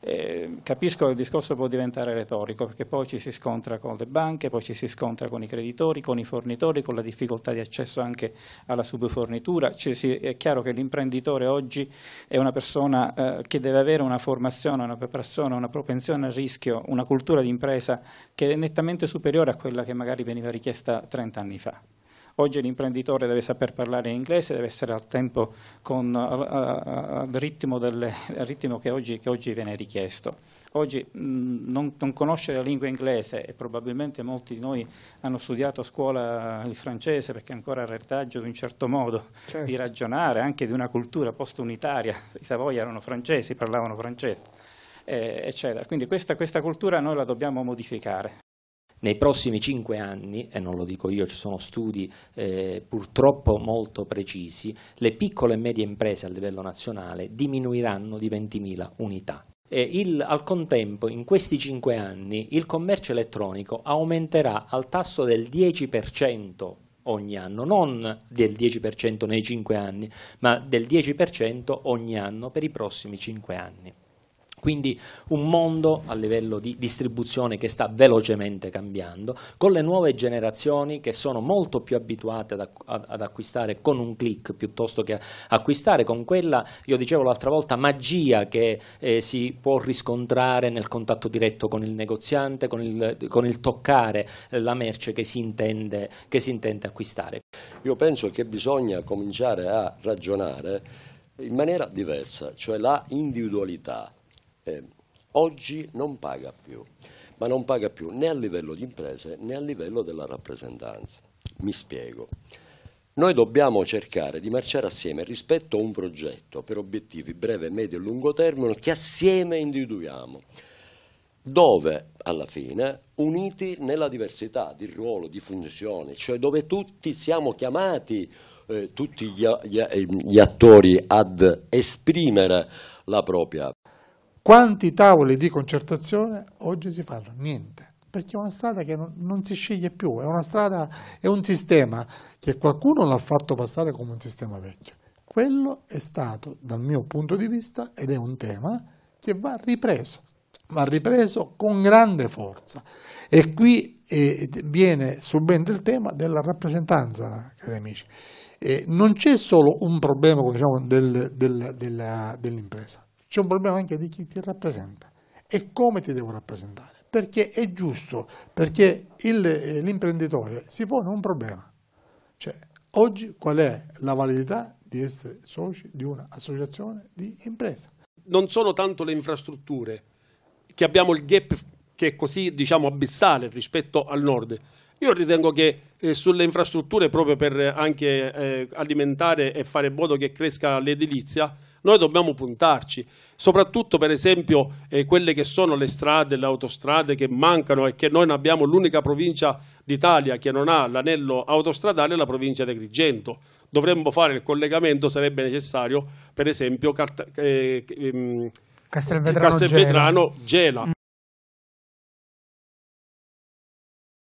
Eh, capisco che il discorso può diventare retorico perché poi ci si scontra con le banche, poi ci si scontra con i creditori, con i fornitori, con la difficoltà di accesso anche alla subfornitura. Si, è chiaro che l'imprenditore oggi è una persona eh, che deve avere una formazione, una preparazione, una propensione al rischio, una cultura di impresa che è nettamente superiore a quella che magari veniva richiesta 30 anni fa. Oggi l'imprenditore deve saper parlare inglese, deve essere al tempo con, al, ritmo, delle, al ritmo che, oggi, che, oggi, viene richiesto. Oggi mh, non, non, conoscere la lingua inglese e probabilmente molti di noi hanno studiato a scuola il francese perché ancora il retaggio di un certo modo certo. di ragionare, anche di una cultura post-unitaria. I Savoia erano francesi, parlavano francese. Eh, eccetera. Quindi questa, questa cultura noi la dobbiamo modificare nei prossimi cinque anni, e non lo dico io, ci sono studi eh, purtroppo molto precisi, le piccole e medie imprese a livello nazionale diminuiranno di 20.000 unità. Il, al contempo, in questi cinque anni, il commercio elettronico aumenterà al tasso del 10% ogni anno, non del 10% nei 5 anni, ma del 10% ogni anno per i prossimi 5 anni. Quindi un mondo a livello di distribuzione che sta velocemente cambiando, con le nuove generazioni che sono molto più abituate ad, ad acquistare con un click piuttosto che acquistare con quella, io dicevo l'altra volta, magia che eh, si può riscontrare nel contatto diretto con il negoziante, con il, con il toccare eh, la merce che si, intende, che si intende acquistare. Io penso che bisogna cominciare a ragionare in maniera diversa, cioè la individualità eh, oggi non paga più, ma non paga più né a livello di imprese né a livello della rappresentanza. Mi spiego. Noi dobbiamo cercare di marciare assieme rispetto a un progetto per obiettivi breve, medio e lungo termine che assieme individuiamo, dove alla fine uniti nella diversità di ruolo, di funzione, cioè dove tutti siamo chiamati, eh, tutti gli, gli, gli attori ad esprimere la propria quanti tavoli di concertazione oggi si fanno? Niente, perché è una strada che non, non si sceglie più, è una strada, è un sistema che qualcuno l'ha fatto passare come un sistema vecchio. Quello è stato, dal mio punto di vista, ed è un tema che va ripreso, va ripreso con grande forza. E qui eh, viene subendo il tema della rappresentanza, cari amici. Eh, non c'è solo un problema diciamo, del, del, della, dell'impresa, c'è un problema anche di chi ti rappresenta e come ti devo rappresentare. Perché è giusto, perché eh, l'imprenditore si pone un problema. Cioè, oggi qual è la validità di essere soci di un'associazione di impresa? Non sono tanto le infrastrutture, che abbiamo il gap che è così diciamo abissale rispetto al nord, io ritengo che eh, sulle infrastrutture, proprio per eh, anche eh, alimentare e fare in modo che cresca l'edilizia, noi dobbiamo puntarci, soprattutto per esempio eh, quelle che sono le strade, le autostrade che mancano e che noi abbiamo l'unica provincia d'Italia che non ha l'anello autostradale è la provincia di Agrigento. Dovremmo fare il collegamento, sarebbe necessario per esempio Cart- eh, ehm, Castelvetrano, Castelvetrano, Gela. Gela.